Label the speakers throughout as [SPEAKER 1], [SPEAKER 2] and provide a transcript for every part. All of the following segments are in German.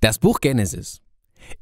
[SPEAKER 1] Das Buch Genesis.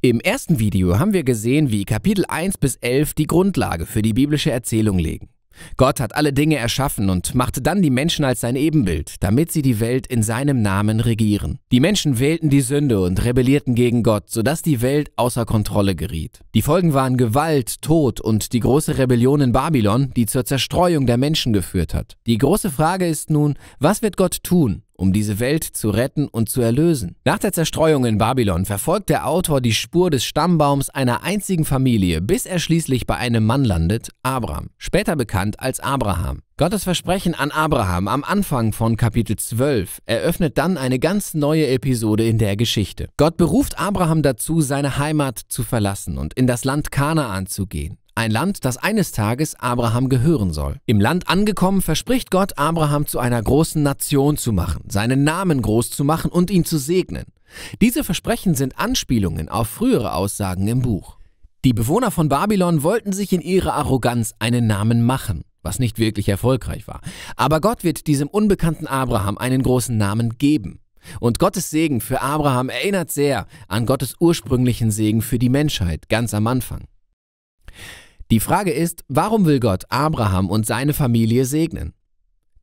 [SPEAKER 1] Im ersten Video haben wir gesehen, wie Kapitel 1 bis 11 die Grundlage für die biblische Erzählung legen. Gott hat alle Dinge erschaffen und machte dann die Menschen als sein Ebenbild, damit sie die Welt in seinem Namen regieren. Die Menschen wählten die Sünde und rebellierten gegen Gott, sodass die Welt außer Kontrolle geriet. Die Folgen waren Gewalt, Tod und die große Rebellion in Babylon, die zur Zerstreuung der Menschen geführt hat. Die große Frage ist nun, was wird Gott tun? um diese Welt zu retten und zu erlösen. Nach der Zerstreuung in Babylon verfolgt der Autor die Spur des Stammbaums einer einzigen Familie, bis er schließlich bei einem Mann landet, Abraham, später bekannt als Abraham. Gottes Versprechen an Abraham am Anfang von Kapitel 12 eröffnet dann eine ganz neue Episode in der Geschichte. Gott beruft Abraham dazu, seine Heimat zu verlassen und in das Land Kanaan zu gehen ein Land, das eines Tages Abraham gehören soll. Im Land angekommen verspricht Gott, Abraham zu einer großen Nation zu machen, seinen Namen groß zu machen und ihn zu segnen. Diese Versprechen sind Anspielungen auf frühere Aussagen im Buch. Die Bewohner von Babylon wollten sich in ihrer Arroganz einen Namen machen, was nicht wirklich erfolgreich war. Aber Gott wird diesem unbekannten Abraham einen großen Namen geben. Und Gottes Segen für Abraham erinnert sehr an Gottes ursprünglichen Segen für die Menschheit ganz am Anfang. Die Frage ist, warum will Gott Abraham und seine Familie segnen?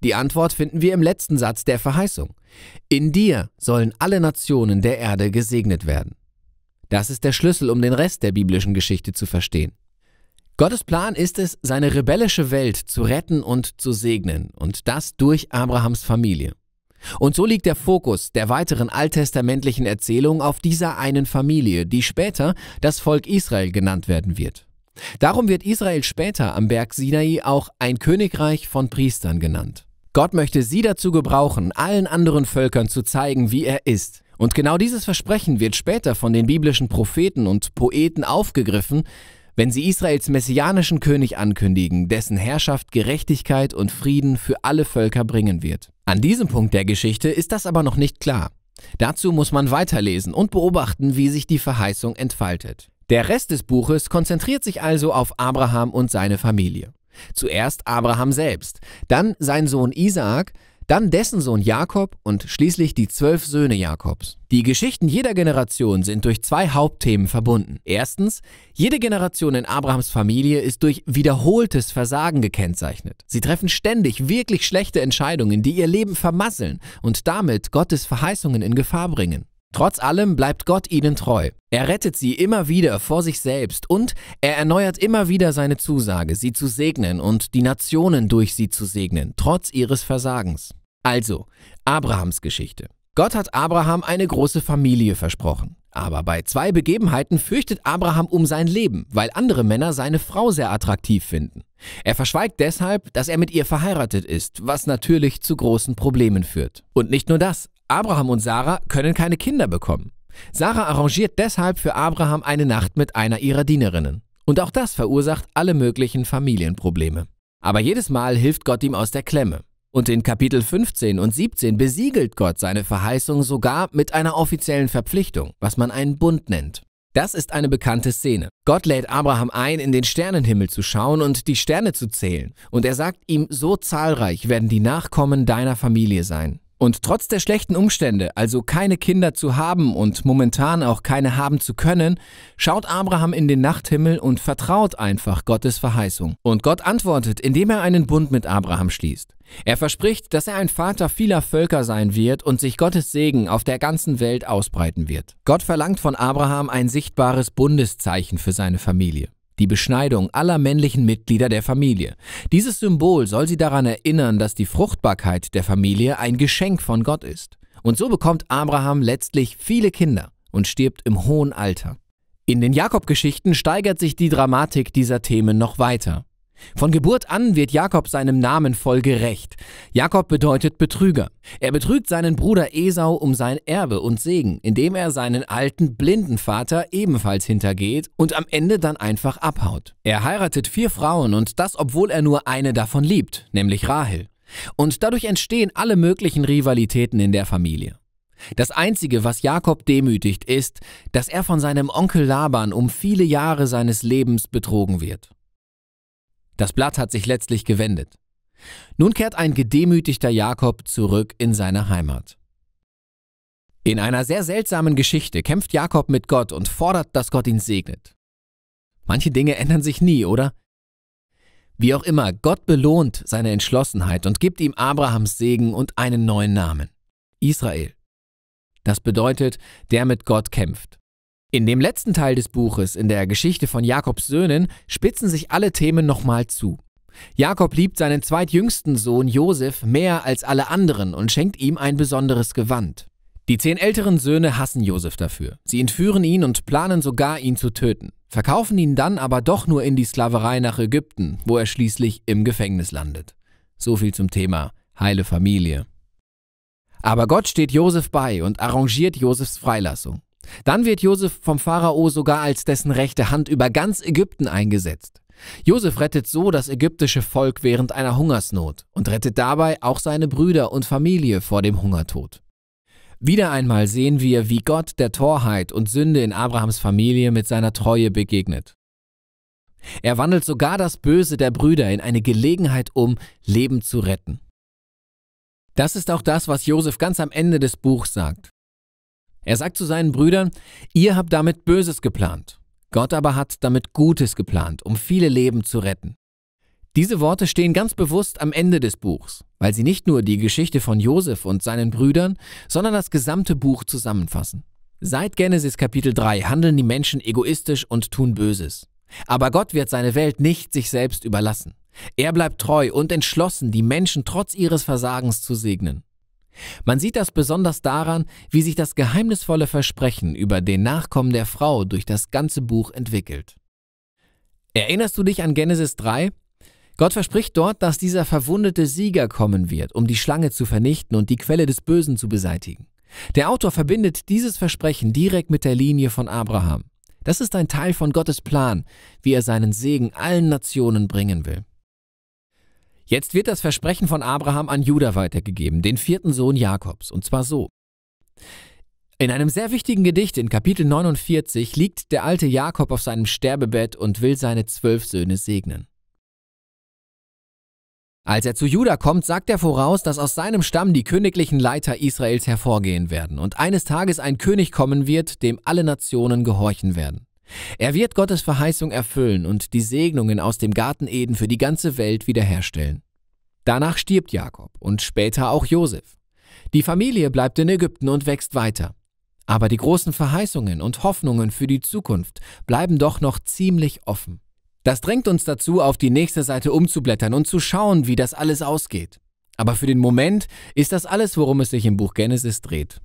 [SPEAKER 1] Die Antwort finden wir im letzten Satz der Verheißung. In dir sollen alle Nationen der Erde gesegnet werden. Das ist der Schlüssel, um den Rest der biblischen Geschichte zu verstehen. Gottes Plan ist es, seine rebellische Welt zu retten und zu segnen, und das durch Abrahams Familie. Und so liegt der Fokus der weiteren alttestamentlichen Erzählung auf dieser einen Familie, die später das Volk Israel genannt werden wird. Darum wird Israel später am Berg Sinai auch ein Königreich von Priestern genannt. Gott möchte sie dazu gebrauchen, allen anderen Völkern zu zeigen, wie er ist. Und genau dieses Versprechen wird später von den biblischen Propheten und Poeten aufgegriffen, wenn sie Israels messianischen König ankündigen, dessen Herrschaft Gerechtigkeit und Frieden für alle Völker bringen wird. An diesem Punkt der Geschichte ist das aber noch nicht klar. Dazu muss man weiterlesen und beobachten, wie sich die Verheißung entfaltet. Der Rest des Buches konzentriert sich also auf Abraham und seine Familie. Zuerst Abraham selbst, dann sein Sohn Isaak, dann dessen Sohn Jakob und schließlich die zwölf Söhne Jakobs. Die Geschichten jeder Generation sind durch zwei Hauptthemen verbunden. Erstens, jede Generation in Abrahams Familie ist durch wiederholtes Versagen gekennzeichnet. Sie treffen ständig wirklich schlechte Entscheidungen, die ihr Leben vermasseln und damit Gottes Verheißungen in Gefahr bringen. Trotz allem bleibt Gott ihnen treu. Er rettet sie immer wieder vor sich selbst und er erneuert immer wieder seine Zusage, sie zu segnen und die Nationen durch sie zu segnen, trotz ihres Versagens. Also, Abrahams Geschichte. Gott hat Abraham eine große Familie versprochen. Aber bei zwei Begebenheiten fürchtet Abraham um sein Leben, weil andere Männer seine Frau sehr attraktiv finden. Er verschweigt deshalb, dass er mit ihr verheiratet ist, was natürlich zu großen Problemen führt. Und nicht nur das, Abraham und Sarah können keine Kinder bekommen. Sarah arrangiert deshalb für Abraham eine Nacht mit einer ihrer Dienerinnen. Und auch das verursacht alle möglichen Familienprobleme. Aber jedes Mal hilft Gott ihm aus der Klemme. Und in Kapitel 15 und 17 besiegelt Gott seine Verheißung sogar mit einer offiziellen Verpflichtung, was man einen Bund nennt. Das ist eine bekannte Szene. Gott lädt Abraham ein, in den Sternenhimmel zu schauen und die Sterne zu zählen. Und er sagt ihm, so zahlreich werden die Nachkommen deiner Familie sein. Und trotz der schlechten Umstände, also keine Kinder zu haben und momentan auch keine haben zu können, schaut Abraham in den Nachthimmel und vertraut einfach Gottes Verheißung. Und Gott antwortet, indem er einen Bund mit Abraham schließt. Er verspricht, dass er ein Vater vieler Völker sein wird und sich Gottes Segen auf der ganzen Welt ausbreiten wird. Gott verlangt von Abraham ein sichtbares Bundeszeichen für seine Familie die Beschneidung aller männlichen Mitglieder der Familie. Dieses Symbol soll sie daran erinnern, dass die Fruchtbarkeit der Familie ein Geschenk von Gott ist. Und so bekommt Abraham letztlich viele Kinder und stirbt im hohen Alter. In den Jakob-Geschichten steigert sich die Dramatik dieser Themen noch weiter. Von Geburt an wird Jakob seinem Namen voll gerecht. Jakob bedeutet Betrüger. Er betrügt seinen Bruder Esau um sein Erbe und Segen, indem er seinen alten blinden Vater ebenfalls hintergeht und am Ende dann einfach abhaut. Er heiratet vier Frauen und das obwohl er nur eine davon liebt, nämlich Rahel. Und dadurch entstehen alle möglichen Rivalitäten in der Familie. Das Einzige, was Jakob demütigt, ist, dass er von seinem Onkel Laban um viele Jahre seines Lebens betrogen wird. Das Blatt hat sich letztlich gewendet. Nun kehrt ein gedemütigter Jakob zurück in seine Heimat. In einer sehr seltsamen Geschichte kämpft Jakob mit Gott und fordert, dass Gott ihn segnet. Manche Dinge ändern sich nie, oder? Wie auch immer, Gott belohnt seine Entschlossenheit und gibt ihm Abrahams Segen und einen neuen Namen. Israel. Das bedeutet, der mit Gott kämpft. In dem letzten Teil des Buches, in der Geschichte von Jakobs Söhnen, spitzen sich alle Themen nochmal zu. Jakob liebt seinen zweitjüngsten Sohn Josef mehr als alle anderen und schenkt ihm ein besonderes Gewand. Die zehn älteren Söhne hassen Josef dafür. Sie entführen ihn und planen sogar, ihn zu töten, verkaufen ihn dann aber doch nur in die Sklaverei nach Ägypten, wo er schließlich im Gefängnis landet. So viel zum Thema heile Familie. Aber Gott steht Josef bei und arrangiert Josefs Freilassung. Dann wird Josef vom Pharao sogar als dessen rechte Hand über ganz Ägypten eingesetzt. Josef rettet so das ägyptische Volk während einer Hungersnot und rettet dabei auch seine Brüder und Familie vor dem Hungertod. Wieder einmal sehen wir, wie Gott der Torheit und Sünde in Abrahams Familie mit seiner Treue begegnet. Er wandelt sogar das Böse der Brüder in eine Gelegenheit um, Leben zu retten. Das ist auch das, was Josef ganz am Ende des Buchs sagt. Er sagt zu seinen Brüdern, ihr habt damit Böses geplant, Gott aber hat damit Gutes geplant, um viele Leben zu retten. Diese Worte stehen ganz bewusst am Ende des Buchs, weil sie nicht nur die Geschichte von Josef und seinen Brüdern, sondern das gesamte Buch zusammenfassen. Seit Genesis Kapitel 3 handeln die Menschen egoistisch und tun Böses. Aber Gott wird seine Welt nicht sich selbst überlassen. Er bleibt treu und entschlossen, die Menschen trotz ihres Versagens zu segnen. Man sieht das besonders daran, wie sich das geheimnisvolle Versprechen über den Nachkommen der Frau durch das ganze Buch entwickelt. Erinnerst du dich an Genesis 3? Gott verspricht dort, dass dieser verwundete Sieger kommen wird, um die Schlange zu vernichten und die Quelle des Bösen zu beseitigen. Der Autor verbindet dieses Versprechen direkt mit der Linie von Abraham. Das ist ein Teil von Gottes Plan, wie er seinen Segen allen Nationen bringen will. Jetzt wird das Versprechen von Abraham an Judah weitergegeben, den vierten Sohn Jakobs, und zwar so. In einem sehr wichtigen Gedicht in Kapitel 49 liegt der alte Jakob auf seinem Sterbebett und will seine zwölf Söhne segnen. Als er zu Judah kommt, sagt er voraus, dass aus seinem Stamm die königlichen Leiter Israels hervorgehen werden und eines Tages ein König kommen wird, dem alle Nationen gehorchen werden. Er wird Gottes Verheißung erfüllen und die Segnungen aus dem Garten Eden für die ganze Welt wiederherstellen. Danach stirbt Jakob und später auch Josef. Die Familie bleibt in Ägypten und wächst weiter. Aber die großen Verheißungen und Hoffnungen für die Zukunft bleiben doch noch ziemlich offen. Das drängt uns dazu, auf die nächste Seite umzublättern und zu schauen, wie das alles ausgeht. Aber für den Moment ist das alles, worum es sich im Buch Genesis dreht.